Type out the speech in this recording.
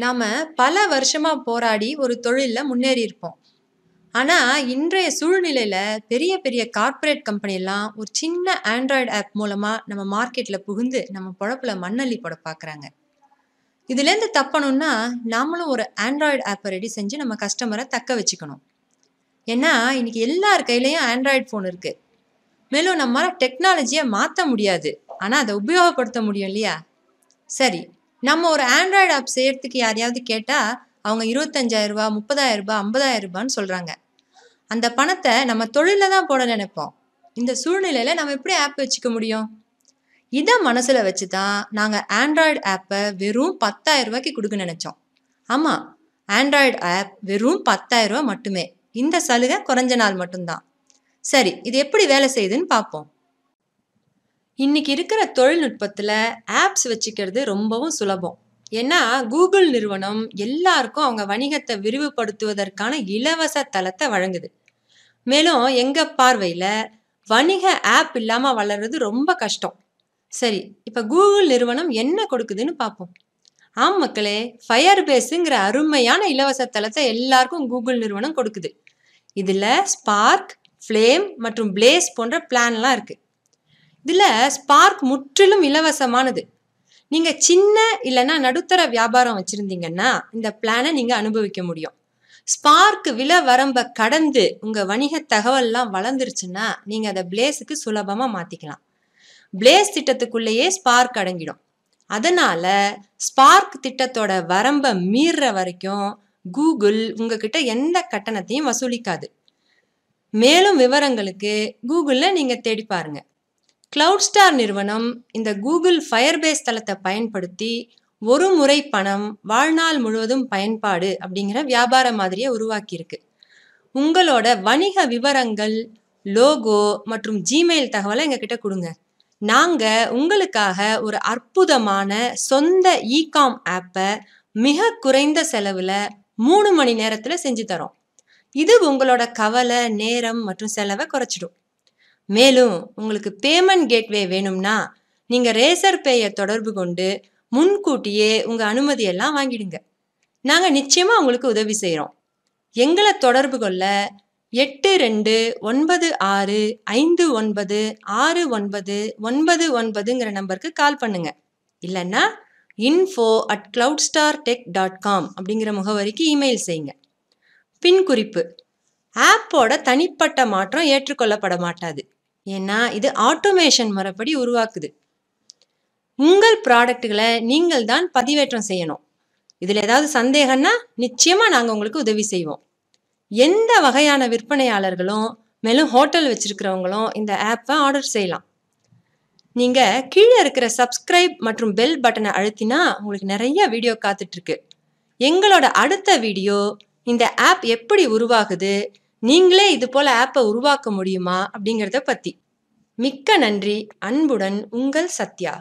நாம் பல வருஷமாக போராடி ஒரு தொழிலில் முன்னேறி இருப்போம் ஆனால் இன்றைய சூழ்நிலையில் பெரிய பெரிய கார்ப்பரேட் கம்பெனிலாம் ஒரு சின்ன ஆண்ட்ராய்டு ஆப் மூலமாக நம்ம மார்க்கெட்டில் புகுந்து நம்ம பொழப்பில் மண்ணள்ளி போட பார்க்குறாங்க இதுலேருந்து தப்பணும்னா நாமளும் ஒரு ஆண்ட்ராய்டு ஆப்பை ரெடி செஞ்சு நம்ம கஸ்டமரை தக்க வச்சுக்கணும் ஏன்னா இன்றைக்கி எல்லார் கையிலையும் ஆண்ட்ராய்டு ஃபோன் இருக்குது மேலும் நம்மளால் டெக்னாலஜியை மாற்ற முடியாது ஆனால் அதை உபயோகப்படுத்த முடியும் இல்லையா சரி நம்ம ஒரு ஆண்ட்ராய்டு ஆப் செய்யறதுக்கு யாரையாவது கேட்டால் அவங்க இருபத்தஞ்சாயிரரூபா ஐம்பதாயிரம் ரூபான்னு சொல்கிறாங்க அந்த பணத்தை நம்ம தொழிலில் தான் போட நினைப்போம் இந்த சூழ்நிலையில் நம்ம எப்படி ஆப் வச்சுக்க முடியும் இதை மனசில் வச்சு தான் நாங்கள் ஆண்ட்ராய்டு ஆப்பை வெறும் பத்தாயிரம் ரூபாய்க்கு கொடுக்க நினச்சோம் ஆமாம் ஆண்ட்ராய்டு ஆப் வெறும் பத்தாயிரம் ரூபா மட்டுமே இந்த சலுகை குறைஞ்ச நாள் மட்டும்தான் சரி இது எப்படி வேலை செய்யுதுன்னு பார்ப்போம் இன்றைக்கி இருக்கிற தொழில்நுட்பத்தில் ஆப்ஸ் வச்சுக்கிறது ரொம்பவும் சுலபம் ஏன்னா கூகுள் நிறுவனம் எல்லாருக்கும் அவங்க வணிகத்தை விரிவுபடுத்துவதற்கான இலவச தளத்தை வழங்குது மேலும் எங்கள் பார்வையில் வணிக ஆப் இல்லாமல் வளர்றது ரொம்ப கஷ்டம் சரி இப்போ கூகுள் நிறுவனம் என்ன கொடுக்குதுன்னு பார்ப்போம் ஆம் மக்களே ஃபயர் பேஸுங்கிற அருமையான இலவச தளத்தை எல்லாருக்கும் கூகுள் நிறுவனம் கொடுக்குது இதில் ஸ்பார்க் ஃப்ளேம் மற்றும் பிளேஸ் போன்ற பிளான்லாம் இருக்குது இதில் ஸ்பார்க் முற்றிலும் இலவசமானது நீங்கள் சின்ன இல்லைன்னா நடுத்தர வியாபாரம் வச்சுருந்தீங்கன்னா இந்த பிளானை நீங்கள் அனுபவிக்க முடியும் ஸ்பார்க் விலை வரம்பை கடந்து உங்கள் வணிக தகவல்லாம் வளர்ந்துருச்சுன்னா நீங்கள் அதை பிளேஸுக்கு சுலபமாக மாற்றிக்கலாம் பிளேஸ் திட்டத்துக்குள்ளேயே ஸ்பார்க் அடங்கிடும் அதனால் ஸ்பார்க் திட்டத்தோட வரம்பை மீறுற வரைக்கும் கூகுள் உங்ககிட்ட எந்த கட்டணத்தையும் வசூலிக்காது மேலும் விவரங்களுக்கு கூகுளில் நீங்கள் தேடி பாருங்கள் கிளவுட் ஸ்டார் நிறுவனம் இந்த கூகுள் ஃபயர்பேஸ் தளத்தை பயன்படுத்தி ஒரு முறை பணம் வாழ்நாள் முழுவதும் பயன்பாடு அப்படிங்கிற வியாபார மாதிரியை உருவாக்கியிருக்கு உங்களோட வணிக விவரங்கள் லோகோ மற்றும் ஜிமெயில் தகவலை எங்ககிட்ட கொடுங்க நாங்கள் உங்களுக்காக ஒரு அற்புதமான சொந்த இகாம் ஆப்பை மிக குறைந்த செலவில் மூணு மணி நேரத்தில் செஞ்சு தரோம் இது உங்களோட கவலை நேரம் மற்றும் செலவை குறைச்சிடும் மேலும் உங்களுக்கு பேமெண்ட் கேட்வே வேணும்னா நீங்கள் ரேசர் பேயை தொடர்பு கொண்டு முன்கூட்டியே உங்கள் அனுமதியெல்லாம் வாங்கிடுங்க நாங்கள் நிச்சயமாக உங்களுக்கு உதவி செய்கிறோம் எங்களை தொடர்பு கொள்ள எட்டு ரெண்டு ஒன்பது ஆறு ஐந்து ஒன்பது ஆறு ஒன்பது ஒன்பது ஒன்பதுங்கிற நம்பருக்கு கால் பண்ணுங்க இல்லைன்னா info at cloud star tech dot com அப்படிங்கிற முகவரிக்கு இமெயில் செய்யுங்க பின் குறிப்பு ஆப்போட தனிப்பட்ட மாற்றம் ஏற்றுக்கொள்ளப்பட மாட்டாது ஏன்னா இது ஆட்டோமேஷன் முறைப்படி உருவாக்குது உங்கள் ப்ராடக்ட்டுகளை நீங்கள் தான் பதிவேற்றம் செய்யணும் இதில் ஏதாவது சந்தேகம்னா நிச்சயமாக நாங்கள் உங்களுக்கு உதவி செய்வோம் எந்த வகையான விற்பனையாளர்களும் மேலும் ஹோட்டல் வச்சுருக்கிறவங்களும் இந்த ஆப்பை ஆர்டர் செய்யலாம் நீங்கள் கீழே இருக்கிற சப்ஸ்கிரைப் மற்றும் பெல் பட்டனை அழுத்தினா உங்களுக்கு நிறைய வீடியோ காத்துட்ருக்கு எங்களோட அடுத்த வீடியோ இந்த ஆப் எப்படி உருவாகுது நீங்களே இது போல ஆப்பை உருவாக்க முடியுமா அப்படிங்கிறத பற்றி மிக்க நன்றி அன்புடன் உங்கள் சத்யா